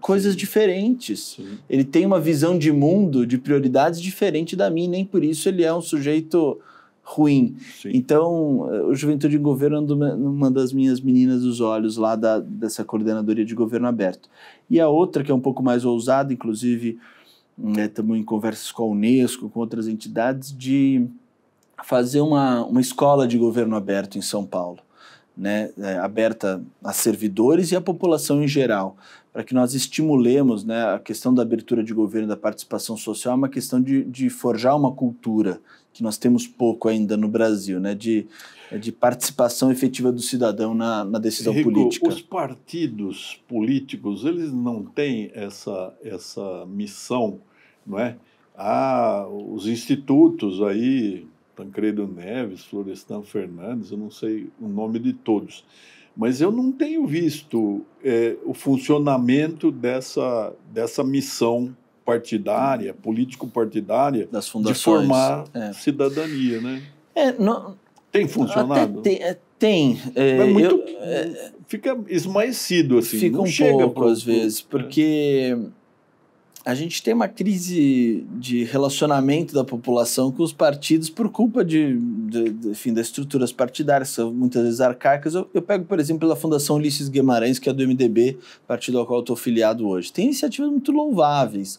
coisas Sim. diferentes. Sim. Ele tem uma visão de mundo, de prioridades diferente da minha, nem por isso ele é um sujeito ruim. Sim. Então, o Juventude em Governo é uma das minhas meninas dos olhos lá da, dessa coordenadoria de governo aberto. E a outra, que é um pouco mais ousada, inclusive né, também em conversas com a Unesco, com outras entidades, de fazer uma, uma escola de governo aberto em São Paulo, né, é, aberta a servidores e à população em geral, para que nós estimulemos né, a questão da abertura de governo, da participação social, é uma questão de, de forjar uma cultura que nós temos pouco ainda no Brasil, né, de, de participação efetiva do cidadão na, na decisão Rico, política. Os partidos políticos, eles não têm essa, essa missão não é? Há os institutos aí, Tancredo Neves, Florestan Fernandes, eu não sei o nome de todos, mas eu não tenho visto é, o funcionamento dessa, dessa missão partidária, político-partidária, das fundações, de formar é. cidadania, né? É, não, tem funcionado? Até tem, é, tem é, Mas é muito, eu, é, fica esmaecido assim. Fica não um chega pouco às vezes, porque a gente tem uma crise de relacionamento da população com os partidos por culpa de, de, de enfim, das estruturas partidárias, que são muitas vezes arcaicas. Eu, eu, pego, por exemplo, pela Fundação Ulisses Guimarães, que é do MDB, partido ao qual eu estou filiado hoje. Tem iniciativas muito louváveis,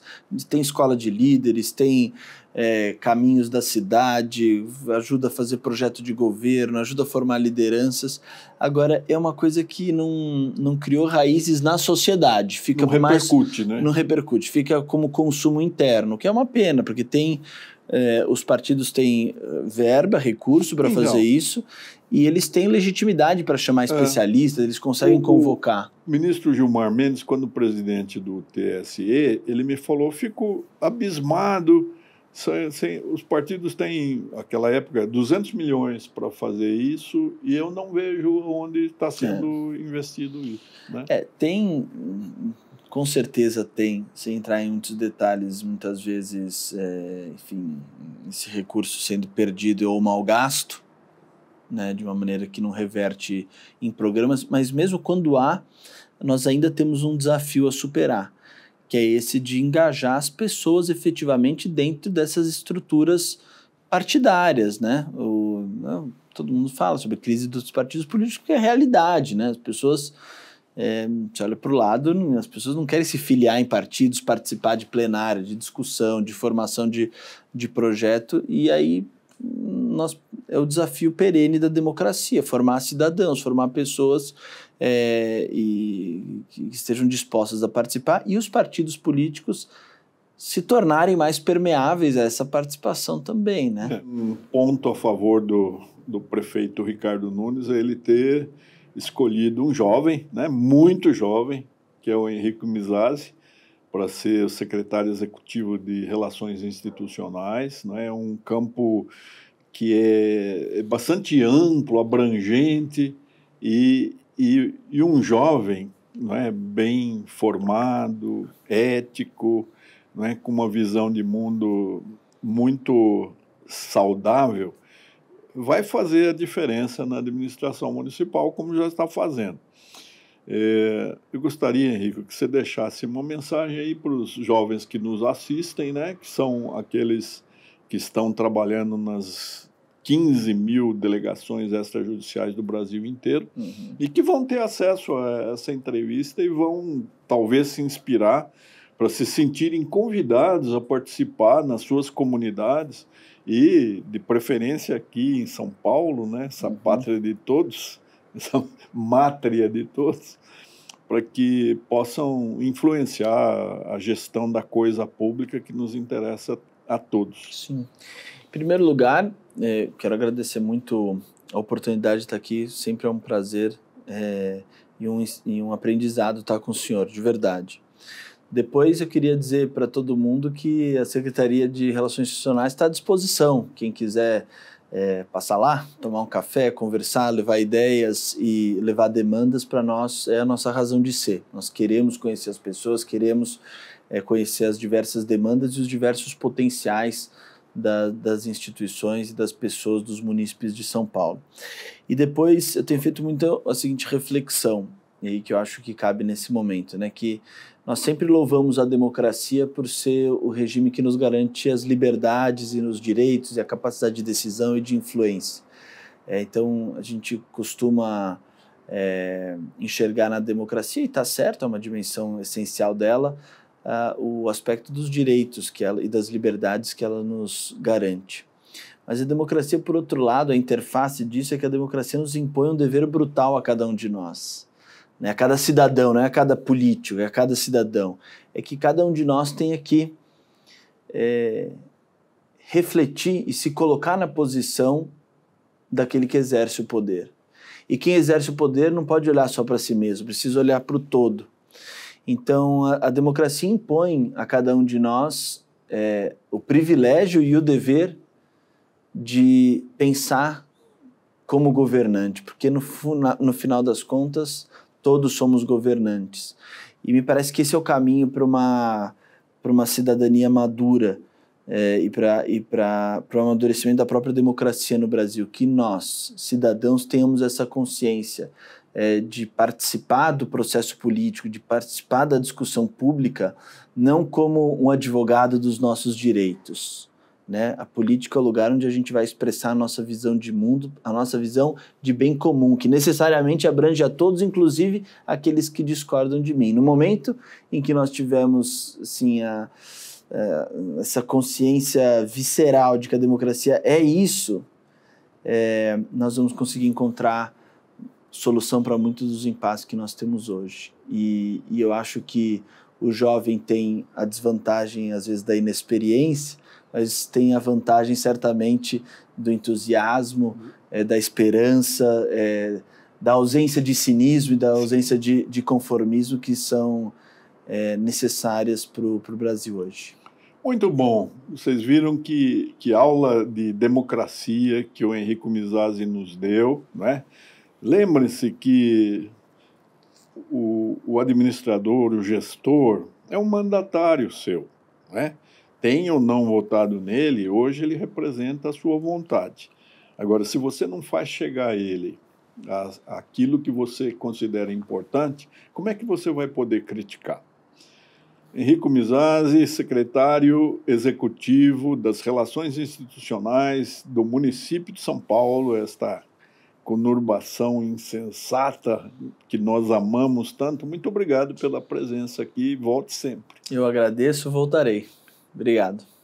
tem escola de líderes, tem é, caminhos da cidade, ajuda a fazer projeto de governo, ajuda a formar lideranças. Agora, é uma coisa que não, não criou raízes na sociedade. Fica não repercute, mais, né? Não repercute, fica como consumo interno, que é uma pena, porque tem. É, os partidos têm eh, verba, recurso para então. fazer isso, e eles têm legitimidade para chamar é. especialistas, é, eles conseguem o, convocar. O ministro Gilmar Mendes, quando presidente do TSE, ele me falou: fico abismado os partidos têm, naquela época, 200 milhões para fazer isso e eu não vejo onde está sendo é. investido isso. Né? É, tem, com certeza tem, sem entrar em muitos detalhes, muitas vezes, é, enfim, esse recurso sendo perdido ou mal gasto, né, de uma maneira que não reverte em programas, mas mesmo quando há, nós ainda temos um desafio a superar que é esse de engajar as pessoas efetivamente dentro dessas estruturas partidárias, né? O, não, né, todo mundo fala sobre a crise dos partidos políticos, que é realidade, né? As pessoas, é, você olha para o lado, as pessoas não querem se filiar em partidos, participar de plenário, de discussão, de formação de, de projeto, e aí nós é o desafio perene da democracia, formar cidadãos, formar pessoas é, e, que estejam dispostas a participar e os partidos políticos se tornarem mais permeáveis a essa participação também, né? É, um ponto a favor do, do prefeito Ricardo Nunes é ele ter escolhido um jovem, né, muito jovem, que é o Henrique Mizazzi, para ser o secretário executivo de Relações Institucionais, né, um campo que é, é bastante amplo, abrangente, e, e, e um jovem não é, bem formado, ético, não é, com uma visão de mundo muito saudável, vai fazer a diferença na administração municipal, como já está fazendo. É, eu gostaria, Henrico, que você deixasse uma mensagem aí para os jovens que nos assistem, né, que são aqueles que estão trabalhando nas 15 mil delegações extrajudiciais do Brasil inteiro uhum. e que vão ter acesso a essa entrevista e vão talvez se inspirar para se sentirem convidados a participar nas suas comunidades e de preferência aqui em São Paulo, né, essa uhum. pátria de todos, essa mátria de todos, para que possam influenciar a gestão da coisa pública que nos interessa a todos. Sim. Em primeiro lugar, é, quero agradecer muito a oportunidade de estar aqui. Sempre é um prazer é, e, um, e um aprendizado estar com o senhor, de verdade. Depois eu queria dizer para todo mundo que a Secretaria de Relações Institucionais está à disposição. Quem quiser é, passar lá, tomar um café, conversar, levar ideias e levar demandas para nós é a nossa razão de ser. Nós queremos conhecer as pessoas, queremos é, conhecer as diversas demandas e os diversos potenciais da, das instituições e das pessoas dos munícipes de São Paulo. E depois eu tenho feito muito a seguinte reflexão, e que eu acho que cabe nesse momento, né? Que nós sempre louvamos a democracia por ser o regime que nos garante as liberdades e os direitos e a capacidade de decisão e de influência. É, então a gente costuma é, enxergar na democracia e está certo, é uma dimensão essencial dela, uh, o aspecto dos direitos que ela, e das liberdades que ela nos garante. Mas a democracia, por outro lado, a interface disso é que a democracia nos impõe um dever brutal a cada um de nós. Né? A cada cidadão, não é a cada político, é a cada cidadão. É que cada um de nós tem aqui é, refletir e se colocar na posição daquele que exerce o poder. E quem exerce o poder não pode olhar só para si mesmo, precisa olhar para o todo. Então, a, a, democracia impõe a cada um de nós é, o privilégio e o dever de pensar como governante, porque no, no final das contas, todos somos governantes. E me parece que esse é o caminho para uma, uma cidadania madura é, e para o amadurecimento da própria democracia no Brasil, que nós, cidadãos, tenhamos essa consciência é, de participar do processo político, de participar da discussão pública, não como um advogado dos nossos direitos. Né? A política é o lugar onde a gente vai expressar a nossa visão de mundo, a nossa visão de bem comum, que necessariamente abrange a todos, inclusive aqueles que discordam de mim. No momento em que nós tivemos assim, a, a, é, essa consciência visceral de que a democracia é isso, é, nós vamos conseguir encontrar solução para muitos dos impasses que nós temos hoje. E, e, eu acho que o jovem tem a desvantagem, às vezes, da inexperiência, mas tem a vantagem, certamente, do entusiasmo, uhum. é, da esperança, é, da ausência de cinismo e da ausência de, de conformismo que são é, necessárias para o Brasil hoje. Muito bom. Vocês viram que, que aula de democracia que o Henrico Mizazzi nos deu, né? Lembre-se que o, o, administrador, o gestor, é um mandatário seu. Né? Tenha ou não votado nele, hoje ele representa a sua vontade. Agora, se você não faz chegar a ele a, aquilo que você considera importante, como é que você vai poder criticar? Henrico Mizazzi, secretário executivo das Relações Institucionais do município de São Paulo, esta conurbação insensata que nós amamos tanto. Muito obrigado pela presença aqui volte sempre. Eu agradeço, voltarei. Obrigado.